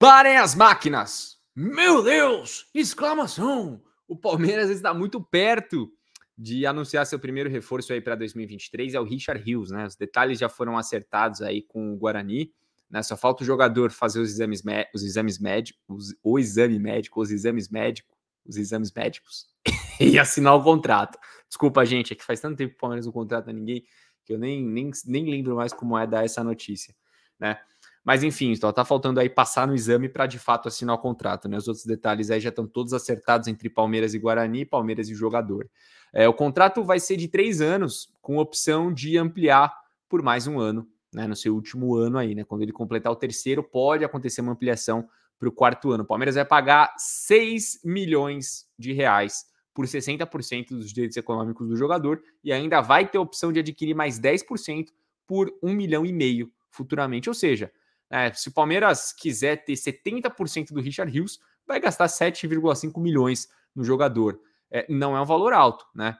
Parem as máquinas! Meu Deus! Exclamação! O Palmeiras está muito perto de anunciar seu primeiro reforço aí para 2023, é o Richard Hughes, né? Os detalhes já foram acertados aí com o Guarani, né? Só falta o jogador fazer os exames, os exames médicos, o exame médico, os exames médicos, os exames médicos e assinar o contrato. Desculpa, gente, é que faz tanto tempo que o Palmeiras não contrata ninguém que eu nem, nem, nem lembro mais como é dar essa notícia, né? Mas enfim, só tá faltando aí passar no exame para de fato assinar o contrato, né? Os outros detalhes aí já estão todos acertados entre Palmeiras e Guarani, Palmeiras e jogador. É, o contrato vai ser de três anos, com opção de ampliar por mais um ano, né? No seu último ano aí, né? Quando ele completar o terceiro, pode acontecer uma ampliação para o quarto ano. O Palmeiras vai pagar 6 milhões de reais por 60% dos direitos econômicos do jogador e ainda vai ter a opção de adquirir mais 10% por 1 milhão e meio futuramente. Ou seja, é, se o Palmeiras quiser ter 70% do Richard Rios, vai gastar 7,5 milhões no jogador. É, não é um valor alto, né?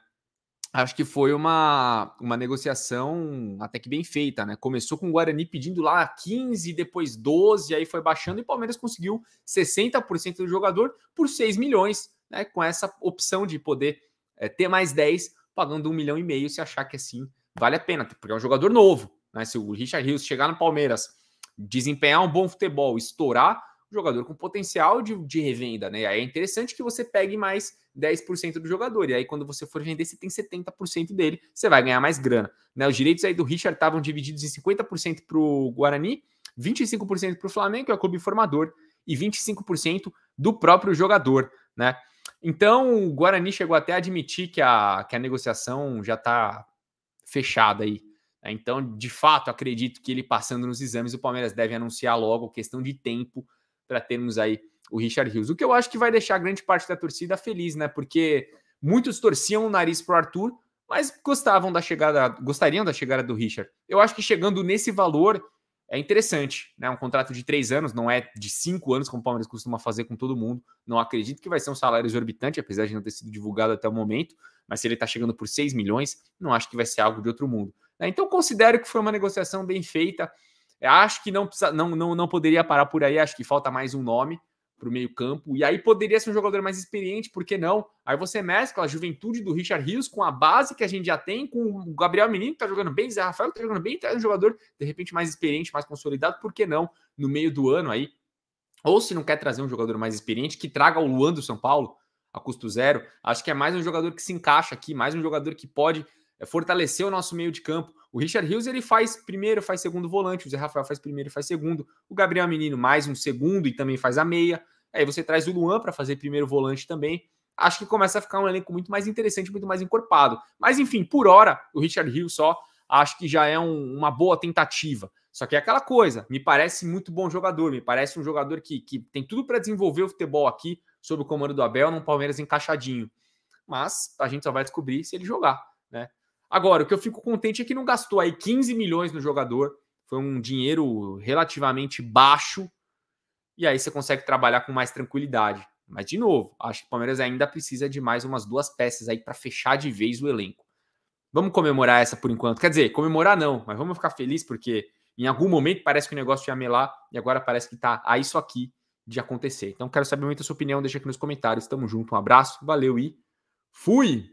Acho que foi uma, uma negociação até que bem feita, né? Começou com o Guarani pedindo lá 15, depois 12, aí foi baixando e o Palmeiras conseguiu 60% do jogador por 6 milhões, né? Com essa opção de poder é, ter mais 10, pagando 1 milhão e meio, se achar que assim vale a pena, porque é um jogador novo, né? Se o Richard Rios chegar no Palmeiras desempenhar um bom futebol, estourar, um jogador com potencial de, de revenda, né? Aí é interessante que você pegue mais 10% do jogador, e aí quando você for vender, você tem 70% dele, você vai ganhar mais grana. Né? Os direitos aí do Richard estavam divididos em 50% para o Guarani, 25% para o Flamengo, que é o clube formador, e 25% do próprio jogador, né? Então, o Guarani chegou até a admitir que a, que a negociação já está fechada aí né? Então, de fato, acredito que ele passando nos exames, o Palmeiras deve anunciar logo, questão de tempo, para termos aí o Richard Rios. O que eu acho que vai deixar grande parte da torcida feliz, né? Porque muitos torciam o nariz pro Arthur, mas gostavam da chegada, gostariam da chegada do Richard. Eu acho que chegando nesse valor é interessante, né? Um contrato de três anos, não é de cinco anos, como o Palmeiras costuma fazer com todo mundo. Não acredito que vai ser um salário exorbitante, apesar de não ter sido divulgado até o momento. Mas se ele está chegando por 6 milhões, não acho que vai ser algo de outro mundo. Né? Então, considero que foi uma negociação bem feita. Acho que não, precisa, não, não, não poderia parar por aí, acho que falta mais um nome para o meio-campo. E aí poderia ser um jogador mais experiente, por que não? Aí você mescla a juventude do Richard Rios com a base que a gente já tem, com o Gabriel Menino, que está jogando bem, Zé Rafael, que está jogando bem, traz tá um jogador de repente mais experiente, mais consolidado, por que não? No meio do ano aí. Ou se não quer trazer um jogador mais experiente, que traga o Luan do São Paulo a custo zero. Acho que é mais um jogador que se encaixa aqui, mais um jogador que pode é fortaleceu o nosso meio de campo. O Richard Hughes ele faz primeiro, faz segundo volante, o Zé Rafael faz primeiro, faz segundo, o Gabriel Menino mais um segundo e também faz a meia. Aí você traz o Luan para fazer primeiro volante também. Acho que começa a ficar um elenco muito mais interessante, muito mais encorpado. Mas enfim, por hora, o Richard Hughes só acho que já é um, uma boa tentativa. Só que é aquela coisa, me parece muito bom jogador, me parece um jogador que, que tem tudo para desenvolver o futebol aqui, sob o comando do Abel, num Palmeiras encaixadinho. Mas a gente só vai descobrir se ele jogar, né? Agora, o que eu fico contente é que não gastou aí 15 milhões no jogador, foi um dinheiro relativamente baixo, e aí você consegue trabalhar com mais tranquilidade. Mas, de novo, acho que o Palmeiras ainda precisa de mais umas duas peças aí para fechar de vez o elenco. Vamos comemorar essa por enquanto. Quer dizer, comemorar não, mas vamos ficar feliz porque em algum momento parece que o negócio ia melar e agora parece que tá a isso aqui de acontecer. Então quero saber muito a sua opinião, deixa aqui nos comentários. Tamo junto, um abraço, valeu e fui!